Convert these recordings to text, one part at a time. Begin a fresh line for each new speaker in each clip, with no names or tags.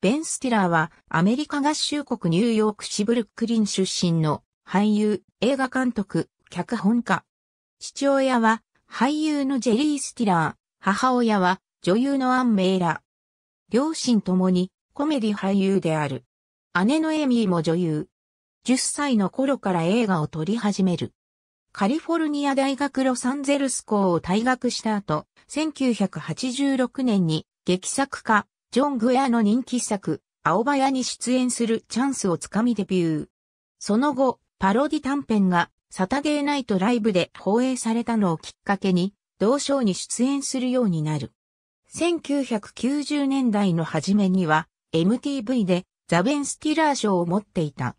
ベン・スティラーはアメリカ合衆国ニューヨーク市ブルックリン出身の俳優、映画監督、脚本家。父親は俳優のジェリー・スティラー、母親は女優のアン・メイラ。両親ともにコメディ俳優である。姉のエミーも女優。10歳の頃から映画を撮り始める。カリフォルニア大学ロサンゼルス校を退学した後、1986年に劇作家、ジョン・グエアの人気作、青葉屋に出演するチャンスをつかみデビュー。その後、パロディ短編がサタデーナイトライブで放映されたのをきっかけに、同賞に出演するようになる。1990年代の初めには、MTV でザ・ベン・スティラー賞を持っていた。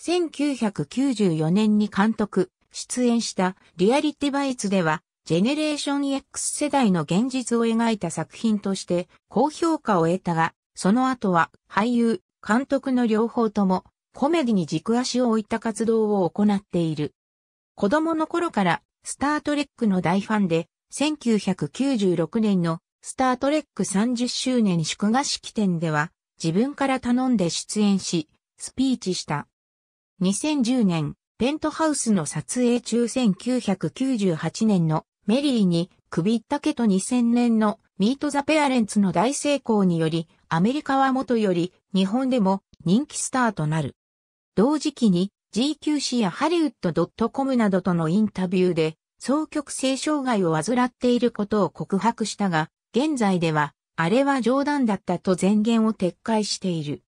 1994年に監督、出演したリアリティバイツでは、ジェネレーション X 世代の現実を描いた作品として高評価を得たが、その後は俳優、監督の両方ともコメディに軸足を置いた活動を行っている。子供の頃からスタートレックの大ファンで、1996年のスタートレック30周年祝賀式典では自分から頼んで出演し、スピーチした。2010年、ペントハウスの撮影中1998年のメリーに首ったけと2000年のミートザペアレンツの大成功により、アメリカはもとより日本でも人気スターとなる。同時期に GQ c やハリウッド .com などとのインタビューで、双極性障害を患っていることを告白したが、現在では、あれは冗談だったと前言を撤回している。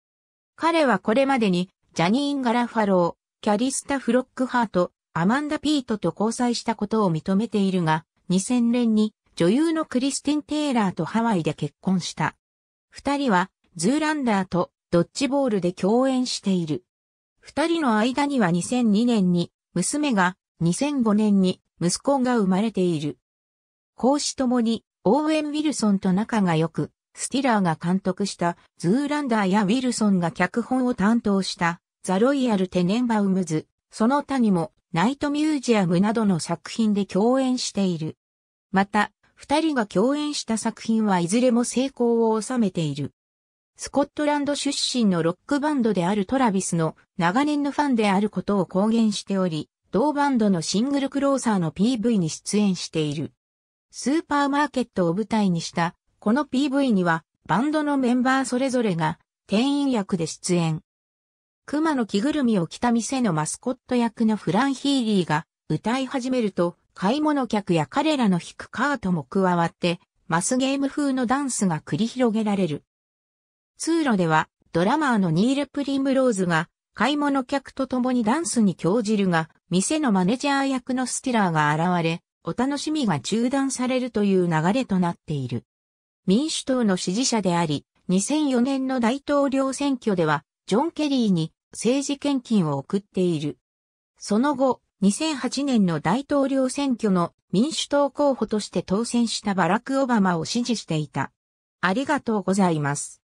彼はこれまでに、ジャニーン・ガラファロー、キャリスタ・フロックハート、アマンダ・ピートと交際したことを認めているが、2000年に女優のクリスティン・テイラーとハワイで結婚した。二人はズーランダーとドッジボールで共演している。二人の間には2002年に娘が2005年に息子が生まれている。孔子ともにオーウェン・ウィルソンと仲が良く、スティラーが監督したズーランダーやウィルソンが脚本を担当したザ・ロイヤル・テネンバウムズ、その他にもナイトミュージアムなどの作品で共演している。また、二人が共演した作品はいずれも成功を収めている。スコットランド出身のロックバンドであるトラビスの長年のファンであることを公言しており、同バンドのシングルクローサーの PV に出演している。スーパーマーケットを舞台にした、この PV にはバンドのメンバーそれぞれが店員役で出演。熊の着ぐるみを着た店のマスコット役のフラン・ヒーリーが歌い始めると、買い物客や彼らの引くカートも加わって、マスゲーム風のダンスが繰り広げられる。通路では、ドラマーのニール・プリムローズが、買い物客と共にダンスに興じるが、店のマネジャー役のスティラーが現れ、お楽しみが中断されるという流れとなっている。民主党の支持者であり、2004年の大統領選挙では、ジョン・ケリーに政治献金を送っている。その後、2008年の大統領選挙の民主党候補として当選したバラク・オバマを支持していた。ありがとうございます。